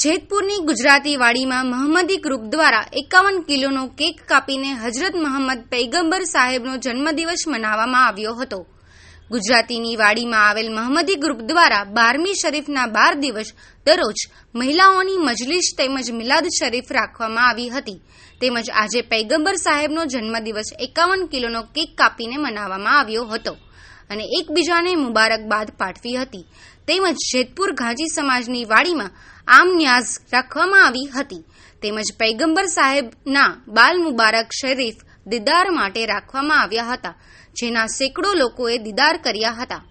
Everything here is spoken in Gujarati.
જેતપુરની ગુજરાતી વાડીમાં મહમ્મદી ગ્રુપ દ્વારા એકાવન કિલોનો કેક કાપીને હજરત મહમ્મદ પૈગંબર સાહેબનો જન્મદિવસ મનાવવામાં આવ્યો હતો ગુજરાતીની વાડીમાં આવેલ મહમ્મદી ગ્રુપ દ્વારા બારમી શરીફના બાર દિવસ દરરોજ મહિલાઓની મજલિસ તેમજ મિલાદ શરીફ રાખવામાં આવી હતી તેમજ આજે પૈગંબર સાહેબનો જન્મદિવસ એકાવન કિલોનો કેક કાપીને મનાવવામાં આવ્યો હતો અને એકબીજાને મુબારકબાદ પાઠવી હતી તેમજ જેતપુર ઘાંચી સમાજની વાડીમાં આમ ન્યાઝ રાખવામાં આવી હતી તેમજ પૈગંબર સાહેબના બાલ મુબારક શરીફ દીદાર માટે રાખવામાં આવ્યા હતા જેના સેંકડો લોકોએ દીદાર કર્યા હતા